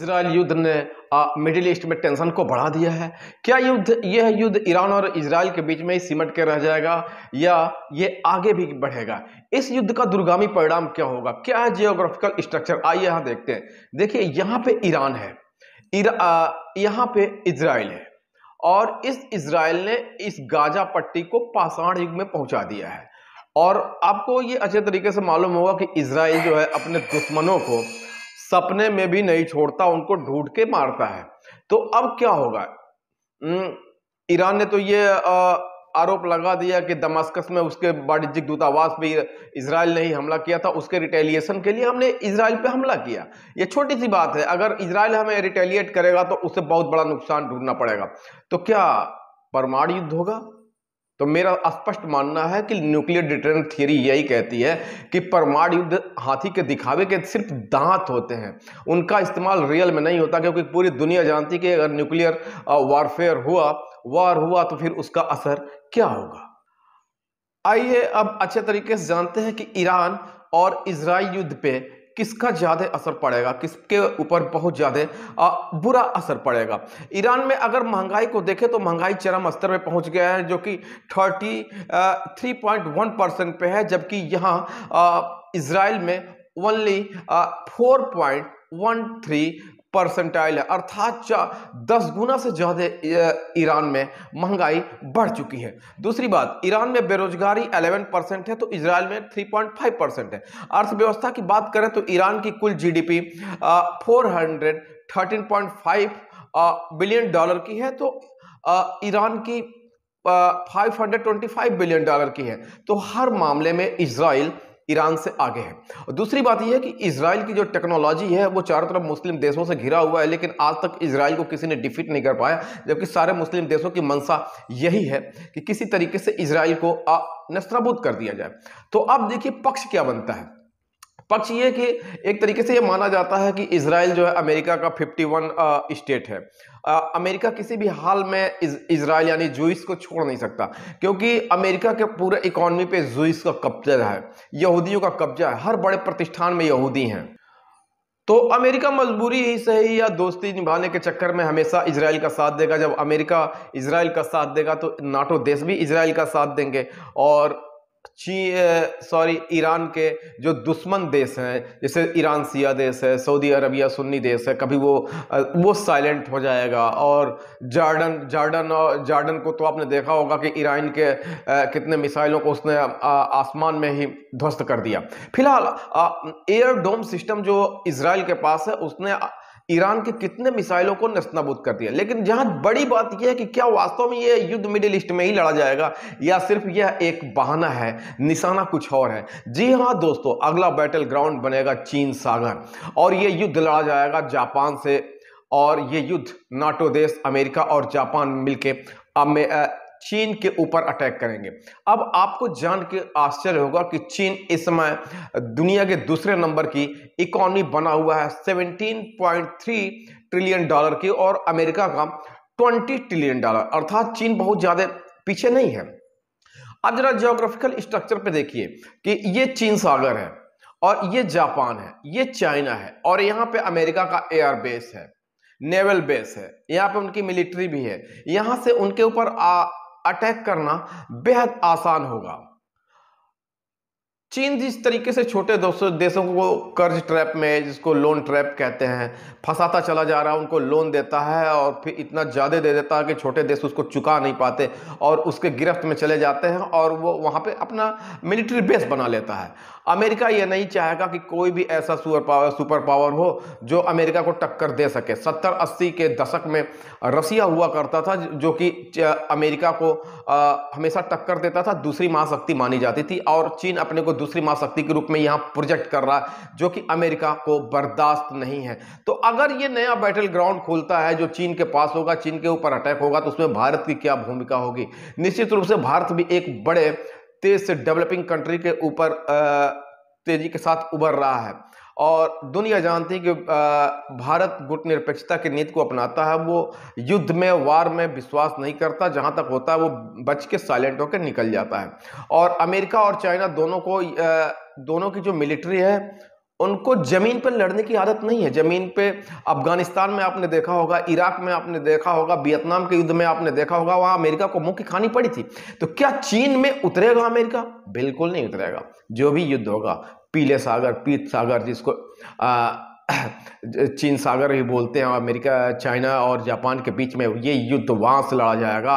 Israel युद्ध ने middle east में टेंशन को बढ़ा दिया है क्या युद्ध यह युद्ध ईरान और इसराइल के बीच में ही सिमट के रह जाएगा या ये आगे भी बढ़ेगा इस युद्ध का दुर्गामी परिणाम क्या होगा क्या है जियोग्राफिकल स्ट्रक्चर आइए यहाँ देखते हैं देखिए यहाँ पे ईरान है यहाँ पे इसराइल है और इस इसराइल ने इस गाजा पट्टी को पाषाण युग में पहुंचा दिया है और आपको ये अच्छे तरीके से मालूम होगा कि इसराइल जो है अपने दुश्मनों को सपने में भी नहीं छोड़ता उनको ढूंढ के मारता है तो अब क्या होगा हम्म, ईरान ने तो ये आरोप लगा दिया कि दमास्कस में उसके वाणिज्यिक दूतावास भी इसराइल ने ही हमला किया था उसके रिटेलिएशन के लिए हमने इसराइल पे हमला किया ये छोटी सी बात है अगर इसराइल हमें रिटेलिएट करेगा तो उसे बहुत बड़ा नुकसान ढूंढना पड़ेगा तो क्या परमाणु युद्ध होगा तो मेरा स्पष्ट मानना है कि न्यूक्लियर डिटरेंट थियरी यही कहती है कि परमाणु युद्ध हाथी के दिखावे के सिर्फ दांत होते हैं उनका इस्तेमाल रियल में नहीं होता क्योंकि पूरी दुनिया जानती है कि अगर न्यूक्लियर वारफेयर हुआ वार हुआ तो फिर उसका असर क्या होगा आइए अब अच्छे तरीके से जानते हैं कि ईरान और इसराइल युद्ध पे किसका ज़्यादा असर पड़ेगा किसके ऊपर बहुत ज़्यादा बुरा असर पड़ेगा ईरान में अगर महंगाई को देखें तो महंगाई चरम स्तर पर पहुंच गया है जो कि thirty three point one percent पे है जबकि यहाँ इसराइल में only four point one three percentile है अर्थात दस गुना से ज़्यादा ईरान में महंगाई बढ़ चुकी है दूसरी बात ईरान में बेरोजगारी 11 परसेंट है तो इसराइल में 3.5 परसेंट है अर्थव्यवस्था की बात करें तो ईरान की कुल जीडीपी 413.5 बिलियन डॉलर की है तो ईरान की 525 बिलियन डॉलर की है तो हर मामले में इसराइल ईरान से आगे है और दूसरी बात यह है कि इसराइल की जो टेक्नोलॉजी है वो चारों तरफ मुस्लिम देशों से घिरा हुआ है लेकिन आज तक इसराइल को किसी ने डिफीट नहीं कर पाया जबकि सारे मुस्लिम देशों की मंशा यही है कि किसी तरीके से इसराइल को नस्तनाबूद कर दिया जाए तो अब देखिए पक्ष क्या बनता है पक्ष ये कि एक तरीके से ये माना जाता है कि इसराइल जो है अमेरिका का 51 स्टेट है आ, अमेरिका किसी भी हाल में इसराइल यानी जूस को छोड़ नहीं सकता क्योंकि अमेरिका के पूरे इकोनॉमी पे जूस का कब्जा है यहूदियों का कब्जा है हर बड़े प्रतिष्ठान में यहूदी हैं तो अमेरिका मजबूरी ही सही या दोस्ती निभाने के चक्कर में हमेशा इसराइल का साथ देगा जब अमेरिका इसराइल का साथ देगा तो नाटो देश भी इसराइल का साथ देंगे और ची सॉरी ईरान के जो दुश्मन देश हैं जैसे ईरान सिया देश है सऊदी अरबिया सुन्नी देश है कभी वो वो साइलेंट हो जाएगा और जार्डन जार्डन और जार्डन को तो आपने देखा होगा कि ईरान के आ, कितने मिसाइलों को उसने आसमान में ही ध्वस्त कर दिया फिलहाल एयर डोम सिस्टम जो इसराइल के पास है उसने ईरान के कितने मिसाइलों को नस्तनाबूद कर दिया लेकिन जहां बड़ी बात यह है कि क्या वास्तव में यह युद्ध मिडिल ईस्ट में ही लड़ा जाएगा या सिर्फ यह एक बहाना है निशाना कुछ और है जी हाँ दोस्तों अगला बैटल ग्राउंड बनेगा चीन सागर और यह युद्ध लड़ा जाएगा जापान से और ये युद्ध नाटो देश अमेरिका और जापान मिलकर चीन के ऊपर अटैक करेंगे अब आपको जान के आश्चर्य होगा कि चीन इस समय दुनिया के दूसरे नंबर की इकोनॉमी बना हुआ है 17.3 ट्रिलियन डॉलर की और अमेरिका का 20 ट्रिलियन डॉलर अर्थात चीन बहुत ज़्यादा पीछे नहीं है अब जरा जियोग्राफिकल स्ट्रक्चर पे देखिए कि ये चीन सागर है और ये जापान है ये चाइना है और यहाँ पे अमेरिका का एयरबेस है नेवल बेस है यहाँ पे उनकी मिलिट्री भी है यहाँ से उनके ऊपर अटैक करना बेहद आसान होगा चीन जिस तरीके से छोटे दोस्तों देशों को कर्ज ट्रैप में जिसको लोन ट्रैप कहते हैं फंसाता चला जा रहा है उनको लोन देता है और फिर इतना ज़्यादा दे देता है कि छोटे देश उसको चुका नहीं पाते और उसके गिरफ्त में चले जाते हैं और वो वहाँ पे अपना मिलिट्री बेस बना लेता है अमेरिका ये नहीं चाहेगा कि कोई भी ऐसा सुपर पावर सुपर पावर हो जो अमेरिका को टक्कर दे सके सत्तर अस्सी के दशक में रसिया हुआ करता था जो कि अमेरिका को हमेशा टक्कर देता था दूसरी महाशक्ति मानी जाती थी और चीन अपने को दूसरी महाशक्ति के रूप में यहां प्रोजेक्ट कर रहा है जो कि अमेरिका को बर्दाश्त नहीं है तो अगर ये नया बैटल ग्राउंड खुलता है जो चीन के पास होगा चीन के ऊपर अटैक होगा तो उसमें भारत की क्या भूमिका होगी निश्चित रूप से भारत भी एक बड़े तेज से डेवलपिंग कंट्री के ऊपर तेजी के साथ उभर रहा है और दुनिया जानती है कि भारत गुट निरपेक्षता की नीति को अपनाता है वो युद्ध में वार में विश्वास नहीं करता जहाँ तक होता है वो बच के साइलेंट होकर निकल जाता है और अमेरिका और चाइना दोनों को दोनों की जो मिलिट्री है उनको जमीन पर लड़ने की आदत नहीं है जमीन पे अफगानिस्तान में आपने देखा होगा इराक में आपने देखा होगा वियतनाम के युद्ध में आपने देखा होगा वहां अमेरिका को मुंह खानी पड़ी थी तो क्या चीन में उतरेगा अमेरिका बिल्कुल नहीं उतरेगा जो भी युद्ध होगा पीले सागर पीत सागर जिसको आ, चीन सागर भी बोलते हैं अमेरिका चाइना और जापान के बीच में ये युद्ध वहां से लड़ा जाएगा